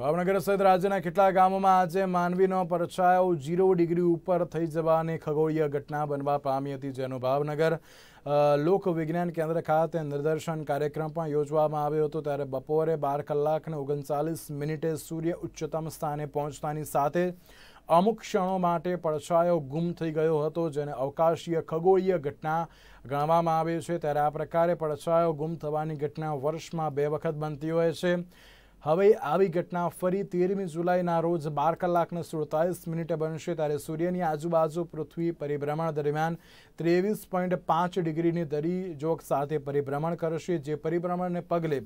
ભાવનગર સહિત રાજ્યના કેટલા ગામોમાં આજે માનવીનો પરછાયો ઝીરો ડિગ્રી ઉપર થઈ જવાની ખગોળીય ઘટના બનવા પામી હતી જેનો ભાવનગર લોકવિજ્ઞાન કેન્દ્ર ખાતે નિદર્શન કાર્યક્રમ પણ યોજવામાં આવ્યો હતો ત્યારે બપોરે બાર કલાકને ઓગણચાલીસ મિનિટે સૂર્ય ઉચ્ચતમ સ્થાને પહોંચતાની સાથે અમુક ક્ષણો માટે પડછાયો ગુમ થઈ ગયો હતો જેને અવકાશીય ખગોળીય ઘટના ગણવામાં આવે છે ત્યારે આ પ્રકારે પડછાયો ગુમ થવાની ઘટના વર્ષમાં બે વખત બનતી હોય છે હવે આવી ઘટના ફરી તેરમી જુલાઈના રોજ બાર કલાકને સુડતાલીસ મિનિટે બનશે ત્યારે સૂર્યની આજુબાજુ પૃથ્વી પરિભ્રમણ દરમિયાન ત્રેવીસ પોઈન્ટ પાંચ ડિગ્રીની દરી જોક સાથે પરિભ્રમણ કરશે જે પરિભ્રમણને પગલે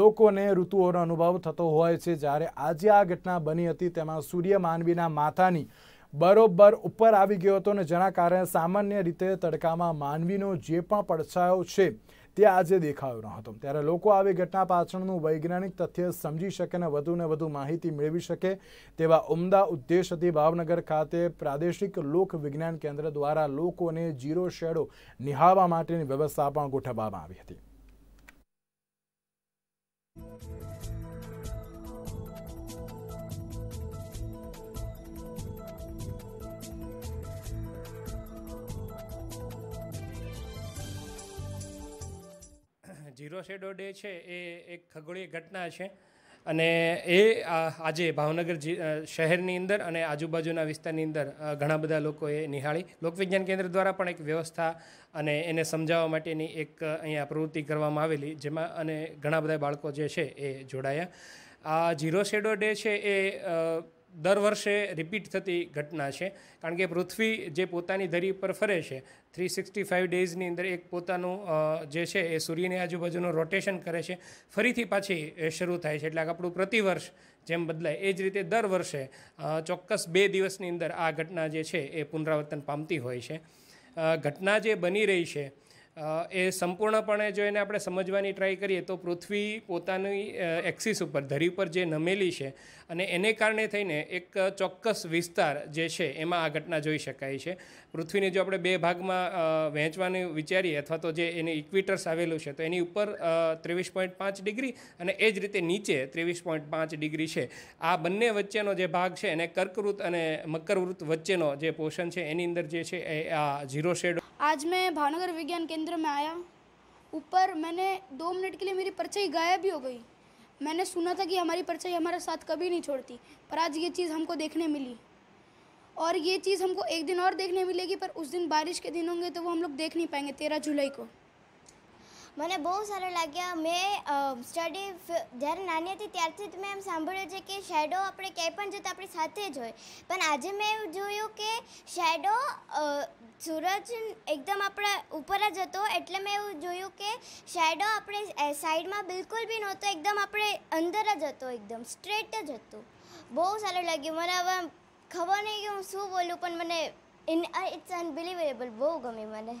લોકોને ઋતુઓનો અનુભવ થતો હોય છે જ્યારે આજે આ ઘટના બની હતી તેમાં સૂર્ય માનવીના માથાની બરોબર ઉપર આવી ગયો હતો અને જેના કારણે સામાન્ય રીતે તડકામાં માનવીનો જે પણ પડછાયો છે તે આજે દેખાયો ન હતો ત્યારે લોકો આવી ઘટના પાછળનું વૈજ્ઞાનિક તથ્ય સમજી શકે અને વધુને વધુ માહિતી મેળવી શકે તેવા ઉમદા ઉદ્દેશથી ભાવનગર ખાતે પ્રાદેશિક લોક વિજ્ઞાન કેન્દ્ર દ્વારા લોકોને જીરો શેડો નિહાળવા માટેની વ્યવસ્થા પણ ગોઠવવામાં આવી હતી ઝીરો શેડો ડે છે એ એક ખગોળીય ઘટના છે અને એ આજે ભાવનગર શહેરની અંદર અને આજુબાજુના વિસ્તારની અંદર ઘણા બધા લોકોએ નિહાળી લોકવિજ્ઞાન કેન્દ્ર દ્વારા પણ એક વ્યવસ્થા અને એને સમજાવવા માટેની એક અહીંયા પ્રવૃત્તિ કરવામાં આવેલી જેમાં અને ઘણા બધા બાળકો જે છે એ જોડાયા આ ઝીરો શેડો ડે છે એ દર વર્ષે રિપીટ થતી ઘટના છે કારણ કે પૃથ્વી જે પોતાની ધરી પર ફરે છે થ્રી સિક્સટી ફાઇવ ડેઝની અંદર એક પોતાનું જે છે એ સૂર્યની આજુબાજુનું રોટેશન કરે છે ફરીથી પાછી શરૂ થાય છે એટલે આપણું પ્રતિવર્ષ જેમ બદલાય એ જ રીતે દર વર્ષે ચોક્કસ બે દિવસની અંદર આ ઘટના જે છે એ પુનરાવર્તન પામતી હોય છે ઘટના જે બની રહી છે એ સંપૂર્ણપણે જો એને આપણે સમજવાની ટ્રાય કરીએ તો પૃથ્વી પોતાની એક્સિસ ઉપર ધરી ઉપર જે નમેલી છે અને એને કારણે થઈને એક ચોક્કસ વિસ્તાર જે છે એમાં આ ઘટના જોઈ શકાય છે પૃથ્વીને જો આપણે બે ભાગમાં વહેંચવાનું વિચારીએ અથવા તો જે એને ઇક્વિટર્સ આવેલું છે તો એની ઉપર ત્રેવીસ પોઈન્ટ પાંચ ડિગ્રી અને એ જ રીતે નીચે ત્રેવીસ પોઈન્ટ પાંચ ડિગ્રી છે આ બંને વચ્ચેનો જે ભાગ છે એને કર્કવૃત અને મકરવૃત વચ્ચેનો જે પોર્શન છે એની અંદર જે છે એ આ ઝીરો શેડ आज मैं भावनगर विज्ञान केंद्र में आया ऊपर मैंने दो मिनट के लिए मेरी परछाई गायब भी हो गई मैंने सुना था कि हमारी परछाई हमारे साथ कभी नहीं छोड़ती पर आज ये चीज़ हमको देखने मिली और ये चीज़ हमको एक दिन और देखने मिलेगी पर उस दिन बारिश के दिन होंगे तो वो हम लोग देख नहीं पाएंगे तेरह जुलाई को મને બહુ સારા લાગ્યા મેં સ્ટડી જ્યારે નાની હતી ત્યારથી જ મેં એમ સાંભળ્યું છે કે શેડો આપણે ક્યાંય પણ જતા આપણી સાથે જ હોય પણ આજે મેં એવું જોયું કે શેડો સૂરજ એકદમ આપણા ઉપર જ હતો એટલે મેં એવું જોયું કે શેડો આપણે સાઈડમાં બિલકુલ બી નહોતો એકદમ આપણે અંદર જ હતો એકદમ સ્ટ્રેટ જ હતો બહુ સારું લાગ્યું મને હવે ખબર નહીં કે હું શું બોલું પણ મને ઇન ઇટ્સ અનબિલીવેબલ બહુ ગમે મને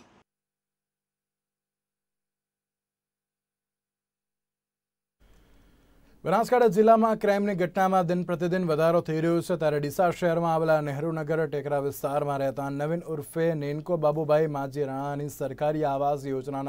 બનાસકાંઠા જિલ્લામાં ક્રાઇમની ઘટનામાં દિન પ્રતિદિન વધારો થઈ રહ્યો છે ત્યારે ડીસા શહેરમાં આવેલા નહેરુનગર ટેકરા વિસ્તારમાં રહેતા નવીન ઉર્ફે નેનકો બાબુભાઈ માજી રાણાની સરકારી આવાસ યોજનાના